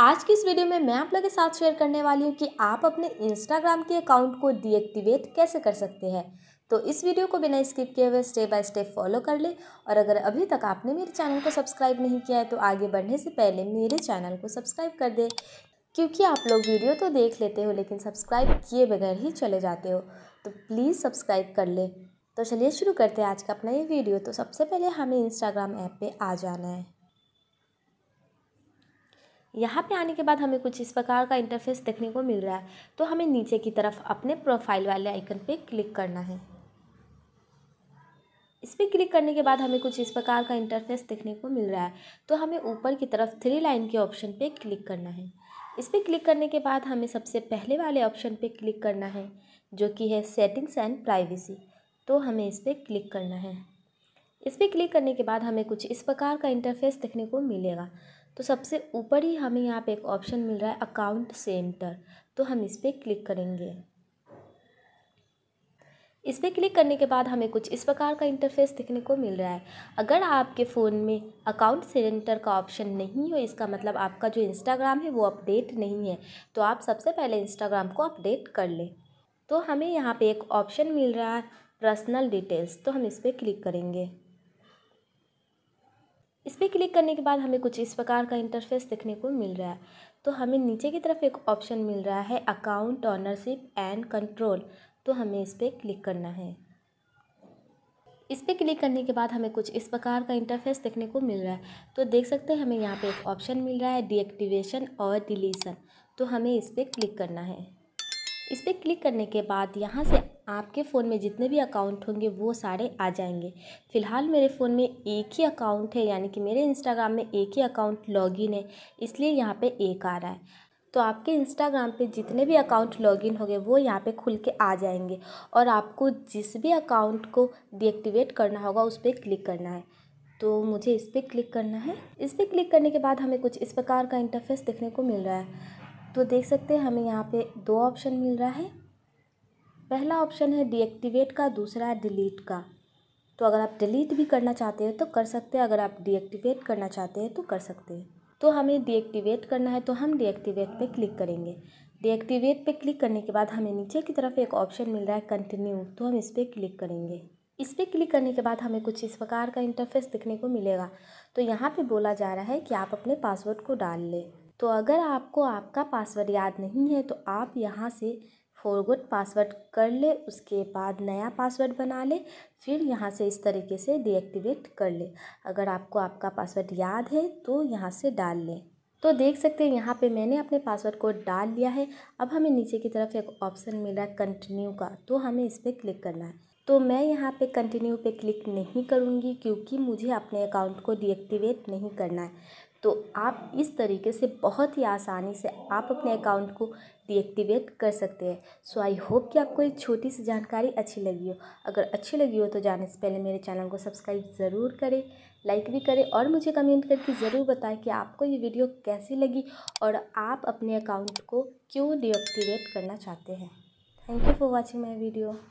आज की इस वीडियो में मैं आप लोगों के साथ शेयर करने वाली हूँ कि आप अपने इंस्टाग्राम के अकाउंट को डीएक्टिवेट कैसे कर सकते हैं तो इस वीडियो को बिना स्किप किए हुए स्टेप बाय स्टेप फॉलो कर ले और अगर अभी तक आपने मेरे चैनल को सब्सक्राइब नहीं किया है तो आगे बढ़ने से पहले मेरे चैनल को सब्सक्राइब कर दे क्योंकि आप लोग वीडियो तो देख लेते हो लेकिन सब्सक्राइब किए बगैर ही चले जाते हो तो प्लीज़ सब्सक्राइब कर ले तो चलिए शुरू करते हैं आज का अपना ये वीडियो तो सबसे पहले हमें इंस्टाग्राम ऐप पे आ जाना है यहाँ पे आने के बाद हमें कुछ इस प्रकार का इंटरफेस देखने को मिल रहा है तो हमें नीचे की तरफ अपने प्रोफाइल वाले आइकन पे क्लिक करना है इस पर क्लिक करने के बाद हमें कुछ इस प्रकार का इंटरफेस देखने को मिल रहा है तो हमें ऊपर की तरफ थ्री लाइन के ऑप्शन पे क्लिक करना है इस पर क्लिक करने के बाद हमें सबसे पहले वाले ऑप्शन पे क्लिक करना है जो कि है सेटिंग्स एंड प्राइवेसी तो हमें इस पर क्लिक करना है इस पर क्लिक करने के बाद हमें कुछ इस प्रकार का इंटरफेस देखने को मिलेगा तो सबसे ऊपर ही हमें यहाँ पे एक ऑप्शन मिल रहा है अकाउंट सेंटर तो हम इस पर क्लिक करेंगे इस पर क्लिक करने के बाद हमें कुछ इस प्रकार का इंटरफेस देखने को मिल रहा है अगर आपके फ़ोन में अकाउंट सेंटर का ऑप्शन नहीं हो इसका मतलब आपका जो इंस्टाग्राम है वो अपडेट नहीं है तो आप सबसे पहले इंस्टाग्राम को अपडेट कर लें तो हमें यहाँ पे एक ऑप्शन मिल रहा है पर्सनल डिटेल्स तो हम इस पर क्लिक करेंगे इस पर क्लिक करने के बाद हमें कुछ इस प्रकार का इंटरफेस देखने को मिल रहा है तो हमें नीचे की तरफ एक ऑप्शन मिल रहा है अकाउंट ऑनरशिप एंड कंट्रोल तो हमें इस पर क्लिक करना है इस पर क्लिक करने के बाद हमें कुछ इस प्रकार का इंटरफेस देखने को मिल रहा है तो देख सकते हैं हमें यहाँ पे एक ऑप्शन मिल रहा है डीएक्टिवेशन और डिलीशन तो हमें इस पर क्लिक करना है इस पर क्लिक करने के बाद यहाँ से आपके फ़ोन में जितने भी अकाउंट होंगे वो सारे आ जाएंगे फ़िलहाल मेरे फ़ोन में एक ही अकाउंट है यानी कि मेरे इंस्टाग्राम में एक ही अकाउंट लॉगिन है इसलिए यहाँ पे एक आ रहा है तो आपके इंस्टाग्राम पे जितने भी अकाउंट लॉगिन होंगे वो यहाँ पे खुल के आ जाएंगे और आपको जिस भी अकाउंट को डीएक्टिवेट करना होगा उस पर क्लिक करना है तो मुझे इस पर क्लिक करना है इस पर क्लिक करने के बाद हमें कुछ इस प्रकार का इंटरफेस देखने को मिल रहा है तो देख सकते हैं हमें यहाँ पे दो ऑप्शन मिल रहा है पहला ऑप्शन है डीएक्टिवेट का दूसरा है डिलीट का तो अगर आप डिलीट भी करना चाहते हैं तो कर सकते हैं अगर आप डीएक्टिवेट करना चाहते हैं तो कर सकते हैं तो हमें डीएक्टिवेट करना है तो हम डीएक्टिवेट पे क्लिक करेंगे डीएक्टिवेट पे क्लिक करने के बाद हमें नीचे की तरफ एक ऑप्शन मिल रहा है कंटिन्यू तो हम इस पर क्लिक करेंगे इस पर क्लिक करने के बाद हमें कुछ इस प्रकार का इंटरफेस दिखने को मिलेगा तो यहाँ पर बोला जा रहा है कि आप अपने पासवर्ड को डाल लें तो अगर आपको आपका पासवर्ड याद नहीं है तो आप यहाँ से फ़ॉरगॉट पासवर्ड कर ले उसके बाद नया पासवर्ड बना ले फिर यहाँ से इस तरीके से डीएक्टिवेट कर ले अगर आपको आपका पासवर्ड याद है तो यहाँ से डाल लें तो देख सकते हैं यहाँ पे मैंने अपने पासवर्ड को डाल लिया है अब हमें नीचे की तरफ एक ऑप्शन मिला है कंटिन्यू का तो हमें इस पर क्लिक करना है तो मैं यहाँ पे कंटिन्यू पे क्लिक नहीं करूँगी क्योंकि मुझे अपने अकाउंट को डीएक्टिवेट नहीं करना है तो आप इस तरीके से बहुत ही आसानी से आप अपने अकाउंट को डीएक्टिवेट कर सकते हैं सो आई होप कि आपको ये छोटी सी जानकारी अच्छी लगी हो अगर अच्छी लगी हो तो जाने से पहले मेरे चैनल को सब्सक्राइब ज़रूर करें लाइक भी करें और मुझे कमेंट करके ज़रूर बताएं कि आपको ये वीडियो कैसी लगी और आप अपने अकाउंट को क्यों डीएक्टिवेट करना चाहते हैं thank you for watching my video